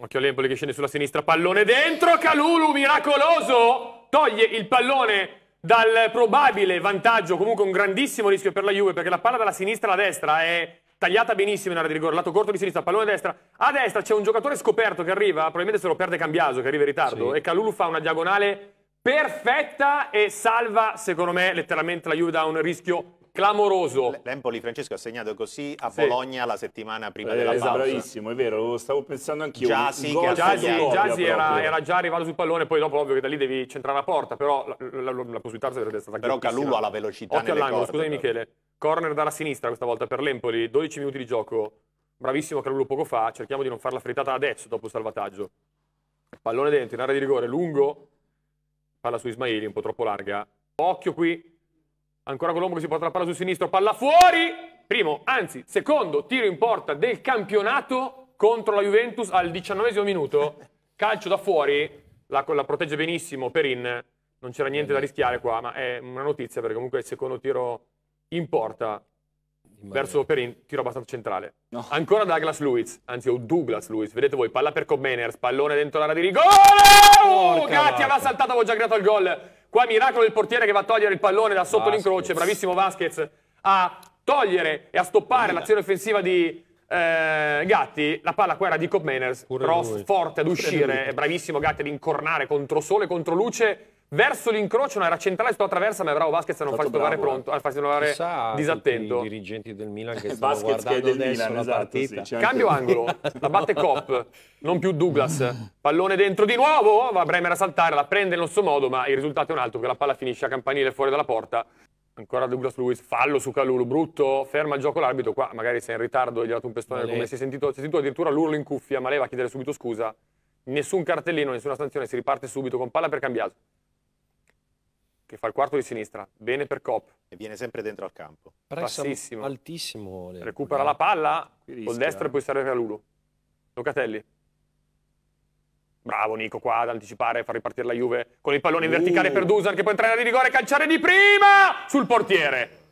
Occhio all'Empoli che scende sulla sinistra, pallone dentro, Calulu miracoloso, toglie il pallone dal probabile vantaggio, comunque un grandissimo rischio per la Juve perché la palla dalla sinistra alla destra è tagliata benissimo in area di rigore, lato corto di sinistra, pallone a destra. A destra c'è un giocatore scoperto che arriva, probabilmente se lo perde Cambiaso che arriva in ritardo sì. e Calulu fa una diagonale perfetta e salva, secondo me, letteralmente la Juve da un rischio Clamoroso. L'Empoli Francesco ha segnato così a Bologna la settimana prima eh, della pausa. bravissimo, è vero, lo stavo pensando anch'io. Giasi, Giasi era, era, già arrivato sul pallone, poi dopo ovvio che da lì devi centrare la porta, però la, la, la, la possibilità sarebbe stata Però Calulu ha la velocità Occhio all'angolo, corde, scusami però. Michele. Corner dalla sinistra questa volta per l'Empoli, 12 minuti di gioco. Bravissimo Calulu poco fa, cerchiamo di non farla frittata adesso dopo il salvataggio. Pallone dentro, in area di rigore, lungo. Palla su Ismaili, un po' troppo larga. Occhio qui, Ancora Colombo che si porta la palla sul sinistro, palla fuori! Primo, anzi, secondo tiro in porta del campionato contro la Juventus al diciannovesimo minuto. Calcio da fuori, la, la protegge benissimo Perin, non c'era niente da rischiare qua, ma è una notizia perché comunque è il secondo tiro in porta verso Perin, tiro abbastanza centrale. No. Ancora Douglas Lewis, anzi o Douglas Lewis, vedete voi, palla per Commeners, pallone dentro l'area di rigore! Oh, Gatti aveva saltato, avevo già creato il gol Qua miracolo del portiere che va a togliere il pallone da sotto l'incrocio, bravissimo Vasquez a togliere e a stoppare l'azione offensiva di eh, Gatti. La palla qua era di Cobb Manners, cross lui. forte ad uscire, bravissimo Gatti ad incornare contro sole, contro luce verso l'incrocio, no, era centrale sto traversa, ma Bravo Vasquez a non farsi trovare eh. pronto, a farsi trovare disattento. I dirigenti del Milan che stanno Vasquez guardando che del Milan, la esatto, partita. Sì, Cambio angolo, la batte Cop, non più Douglas. Pallone dentro di nuovo, va Bremer a saltare, la prende nel suo modo, ma il risultato è un altro, che la palla finisce a campanile fuori dalla porta. Ancora Douglas Lewis, fallo su Calulu, brutto, ferma il gioco l'arbitro, qua magari sei in ritardo e gli ha dato un pestone Malè. come si è sentito, si è sentito addirittura l'urlo in cuffia, ma lei va a chiedere subito scusa. Nessun cartellino, nessuna sanzione, si riparte subito con palla per cambiato che fa il quarto di sinistra, bene per Cop. E viene sempre dentro al campo. Pressa Bassissimo. altissimo. Le... Recupera la palla, col destro eh. e poi serve a Lulu. Locatelli. Bravo Nico qua ad anticipare e far ripartire la Juve con il pallone in uh. verticale uh. per Dusan che può entrare di rigore e calciare di prima sul portiere.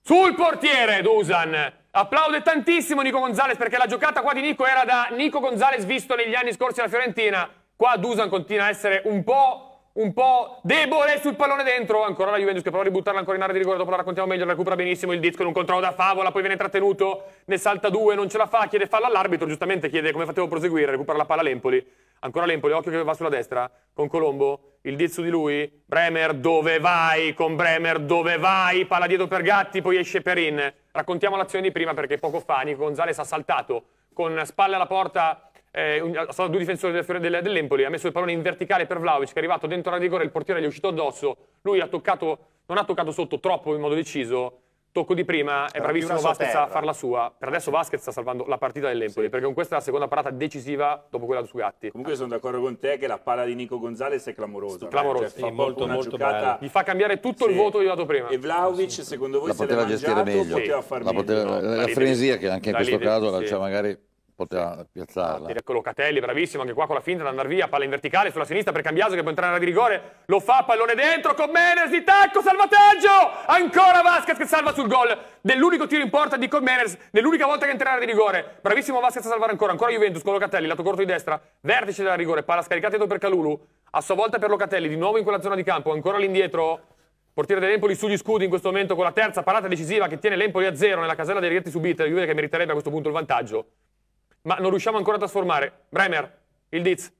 Sul portiere Dusan. Applaude tantissimo Nico Gonzalez perché la giocata qua di Nico era da Nico Gonzalez visto negli anni scorsi alla Fiorentina. Qua Dusan continua a essere un po' un po' debole sul pallone dentro, ancora la Juventus che prova a ributtarla ancora in area di rigore, dopo la raccontiamo meglio, la recupera benissimo il disco in un controllo da favola, poi viene trattenuto, ne salta due, non ce la fa, chiede fallo all'arbitro, giustamente chiede come fatevo a proseguire, recupera la palla l'Empoli, ancora l'Empoli, occhio che va sulla destra, con Colombo, il dizzo di lui, Bremer dove vai, con Bremer dove vai, palla dietro per Gatti, poi esce Perin, raccontiamo l'azione di prima perché poco fa Nico Gonzalez ha saltato con spalle alla porta eh, ah, sono due difensori dell'Empoli, ha messo il pallone in verticale per Vlaovic che è arrivato dentro la rigore, il portiere gli è uscito addosso, lui ha toccato, non ha toccato sotto troppo in modo deciso, tocco di prima, è bravissimo Vasquez a far la sua. Per adesso Vasquez sta salvando la partita dell'Empoli, sì. perché con questa è la seconda parata decisiva dopo quella su Gatti. Comunque sono d'accordo con te che la palla di Nico Gonzalez è clamorosa. Eh. Clamorosa, cioè, sì, molto molto giocata... Bella. Gli fa cambiare tutto sì. il voto che gli ho dato prima. E Vlaovic, secondo voi, la poteva gestire meglio. Poteva la, poteva, no? la, la frenesia che anche in questo caso, cioè magari poteva sì. piazzarla. Ah, ecco, Locatelli, bravissimo, anche qua con la finta di andare via, palla in verticale sulla sinistra per Cambiaso che può entrare in area di rigore, lo fa, pallone dentro, con Meners di tacco, salvataggio! Ancora Vasquez che salva sul gol dell'unico tiro in porta di Comeners, nell'unica volta che entrerà in area di rigore. Bravissimo Vasquez a salvare ancora, ancora Juventus con Locatelli, lato corto di destra, vertice della rigore, palla scaricata dietro per Calulu, a sua volta per Locatelli, di nuovo in quella zona di campo, ancora all'indietro. Portiere dell'Empoli sugli scudi in questo momento con la terza parata decisiva che tiene l'Empoli a zero nella casella dei reti subiti, la Juve che meriterebbe a questo punto il vantaggio ma non riusciamo ancora a trasformare. Bremer, il Diz,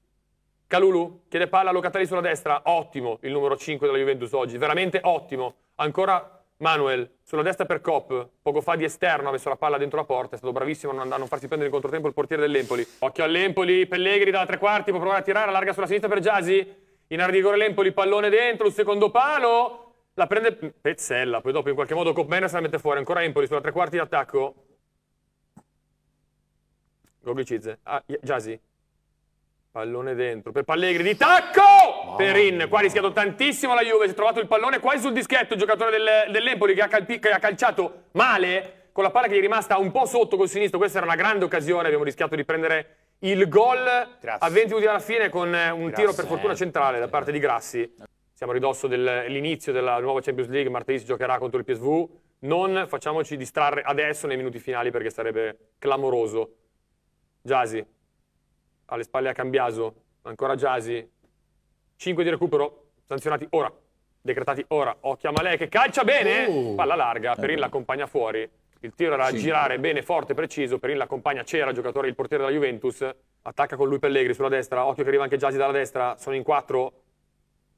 Calulu, chiede palla a Locatelli sulla destra, ottimo il numero 5 della Juventus oggi, veramente ottimo. Ancora Manuel, sulla destra per Cop, poco fa di esterno ha messo la palla dentro la porta, è stato bravissimo a non, a non farsi prendere il controtempo il portiere dell'Empoli. Occhio all'Empoli, Pellegrini dalla tre quarti, può provare a tirare, allarga sulla sinistra per Giasi, in area di rigore l'Empoli, pallone dentro, il secondo palo, la prende Pezzella, poi dopo in qualche modo Copmena se la mette fuori, ancora Empoli sulla tre quarti d'attacco, Goglicizze. Ah, Giasi. Pallone dentro per Pallegri di tacco! Wow. Perin, qua ha rischiato tantissimo la Juve, si è trovato il pallone quasi sul dischetto, il giocatore del, dell'Empoli che ha, che ha calciato male, con la palla che gli è rimasta un po' sotto col sinistro, questa era una grande occasione, abbiamo rischiato di prendere il gol a 20 minuti alla fine con eh, un Grazie. tiro per fortuna centrale da parte di Grassi. Siamo a ridosso dell'inizio della nuova Champions League, martedì si giocherà contro il PSV, non facciamoci distrarre adesso nei minuti finali perché sarebbe clamoroso Giasi, alle spalle a Cambiaso, ancora Giasi, 5 di recupero, sanzionati ora, decretati ora, occhio a Malè che calcia bene, uh, palla larga, eh per il l'accompagna fuori, il tiro era a girare bene, forte, preciso, per il l'accompagna c'era, giocatore, il portiere della Juventus, attacca con lui Pellegri sulla destra, occhio che arriva anche Giasi dalla destra, sono in 4,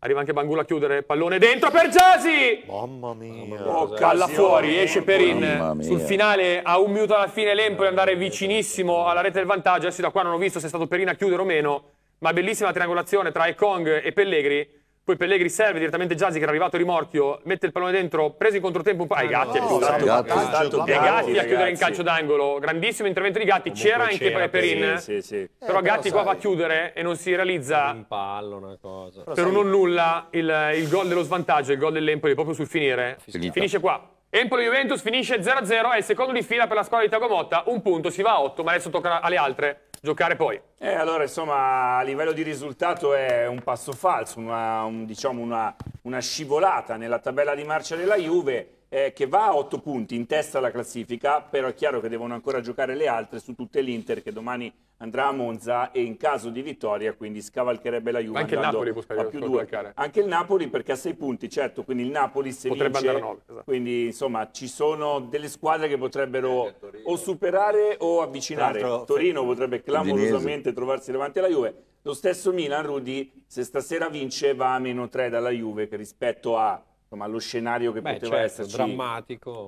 Arriva anche Bangula a chiudere, pallone dentro per Giasi! Mamma mia! Bocca alla fuori, esce Perin sul finale, a un minuto alla fine l'Empo è andare vicinissimo alla rete del vantaggio, adesso da qua non ho visto se è stato Perin a chiudere o meno, ma bellissima triangolazione tra Ekong e Pellegri, poi Pellegri serve direttamente Giasi che era arrivato a rimorchio, mette il pallone dentro, preso in controtempo un po'. Ai eh, Gatti, no, è Gatti, Gatti, Gatti a chiudere in calcio d'angolo. Grandissimo intervento di Gatti. C'era anche per Perin. Sì, sì, sì. Eh, però eh, Gatti però qua va a chiudere e non si realizza. Un pallo, una cosa. Per un non nulla il, il gol dello svantaggio, il gol dell'Empoli proprio sul finire. Finita. Finisce qua. Empoli-Juventus finisce 0-0, è il secondo di fila per la squadra di Tagomotta, un punto, si va a 8, ma adesso tocca alle altre giocare poi. Eh, allora, insomma, a livello di risultato è un passo falso, una, un, diciamo una, una, scivolata nella tabella di marcia della Juve eh, che va a 8 punti in testa alla classifica, però è chiaro che devono ancora giocare le altre su tutte l'Inter che domani andrà a Monza e in caso di vittoria quindi scavalcherebbe la Juve. Anche il Napoli può a più due. Anche il Napoli perché a sei punti, certo, quindi il Napoli se Potrebbe vince, andare a 9. Esatto. Quindi insomma ci sono delle squadre che potrebbero eh, o superare o avvicinare. Torino potrebbe clamorosamente trovarsi davanti alla Juve. Lo stesso Milan, Rudy, se stasera vince va a meno 3 dalla Juve che rispetto a, insomma, allo scenario che Beh, poteva certo, esserci. drammatico.